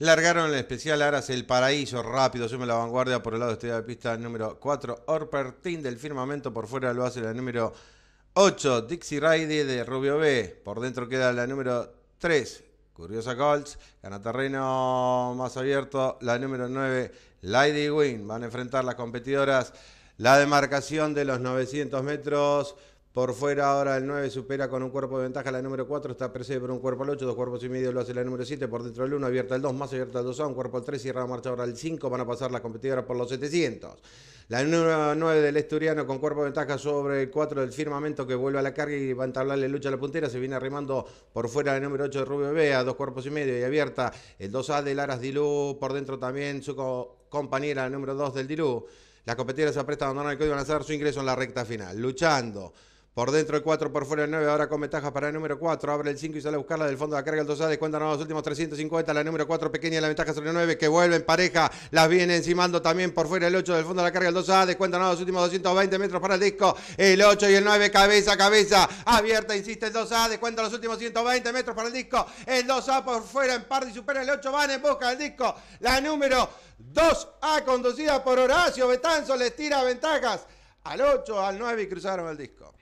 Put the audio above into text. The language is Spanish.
Largaron el especial Aras El Paraíso, rápido, suma la vanguardia por el lado de la pista número 4, Orpertín del Firmamento, por fuera lo hace la número 8, Dixie Ride de Rubio B, por dentro queda la número 3, Curiosa Colts, gana terreno más abierto, la número 9, Lady Win, van a enfrentar las competidoras, la demarcación de los 900 metros. Por fuera ahora el 9 supera con un cuerpo de ventaja la número 4, está precede por un cuerpo al 8, dos cuerpos y medio lo hace la número 7, por dentro el 1 abierta el 2, más abierta el 2 a, un cuerpo al 3, cierra marcha ahora el 5, van a pasar las competidoras por los 700. La número 9 del Esturiano con cuerpo de ventaja sobre el 4 del firmamento que vuelve a la carga y va a entablarle lucha a la puntera. Se viene arrimando por fuera la número 8 de Rubio Bea, dos cuerpos y medio y abierta. El 2A del Aras Dilú, por dentro también su compañera, la número 2 del Dilú. Las competidoras se aprestan a abandonar el código van a hacer su ingreso en la recta final. Luchando. Por dentro el 4, por fuera el 9, ahora con ventaja para el número 4. Abre el 5 y sale a buscarla del fondo de la carga el 2A. Descuenta no, los últimos 350. La número 4 pequeña, la ventaja sobre el 9 que vuelve en pareja. Las viene encimando también por fuera el 8 del fondo de la carga el 2A. Descuenta no, los últimos 220 metros para el disco. El 8 y el 9, cabeza, a cabeza. Abierta, insiste el 2A. Descuenta los últimos 120 metros para el disco. El 2A por fuera en par y supera el 8. Van en busca del disco. La número 2A conducida por Horacio Betanzo les tira ventajas al 8, al 9 y cruzaron el disco.